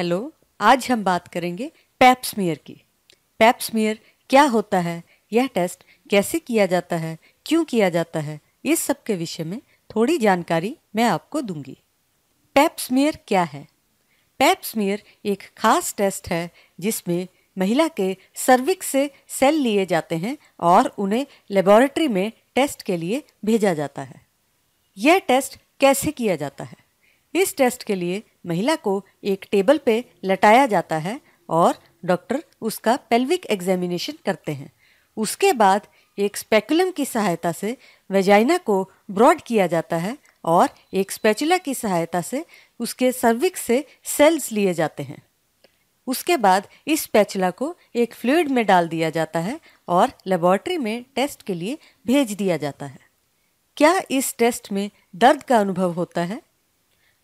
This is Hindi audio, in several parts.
हेलो आज हम बात करेंगे पैप्समियर की पैप्समियर क्या होता है यह टेस्ट कैसे किया जाता है क्यों किया जाता है इस सब के विषय में थोड़ी जानकारी मैं आपको दूंगी पैप्समियर क्या है पैप्समियर एक खास टेस्ट है जिसमें महिला के सर्विक्स से सेल लिए जाते हैं और उन्हें लेबोरेटरी में टेस्ट के लिए भेजा जाता है यह टेस्ट कैसे किया जाता है इस टेस्ट के लिए महिला को एक टेबल पे लटाया जाता है और डॉक्टर उसका पेल्विक एग्जामिनेशन करते हैं उसके बाद एक स्पेकुलम की सहायता से वेजाइना को ब्रॉड किया जाता है और एक स्पेचुला की सहायता से उसके सर्विक्स से सेल्स लिए जाते हैं उसके बाद इस स्पेचुला को एक फ्लूड में डाल दिया जाता है और लेबॉर्ट्री में टेस्ट के लिए भेज दिया जाता है क्या इस टेस्ट में दर्द का अनुभव होता है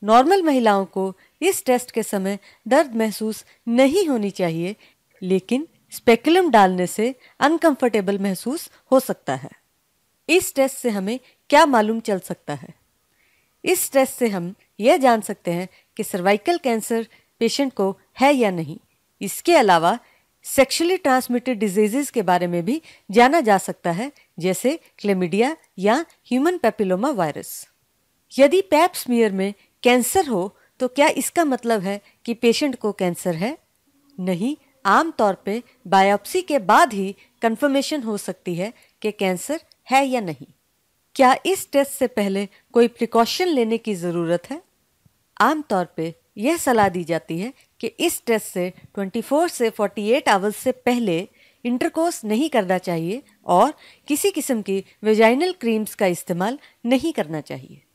नॉर्मल महिलाओं को इस टेस्ट के समय दर्द महसूस नहीं होनी चाहिए लेकिन स्पेकुलम डालने से अनकंफर्टेबल महसूस हो सकता है इस टेस्ट से हमें क्या मालूम चल सकता है इस टेस्ट से हम यह जान सकते हैं कि सर्वाइकल कैंसर पेशेंट को है या नहीं इसके अलावा सेक्सुअली ट्रांसमिटेड डिजीजेज के बारे में भी जाना जा सकता है जैसे क्लेमिडिया या ह्यूमन पेपिलोमा वायरस यदि पैप्समियर में कैंसर हो तो क्या इसका मतलब है कि पेशेंट को कैंसर है नहीं आमतौर पे बायोप्सी के बाद ही कंफर्मेशन हो सकती है कि कैंसर है या नहीं क्या इस टेस्ट से पहले कोई प्रिकॉशन लेने की ज़रूरत है आमतौर पे यह सलाह दी जाती है कि इस टेस्ट से 24 से 48 आवर्स से पहले इंटरकोर्स नहीं करना चाहिए और किसी किस्म की वेजाइनल क्रीम्स का इस्तेमाल नहीं करना चाहिए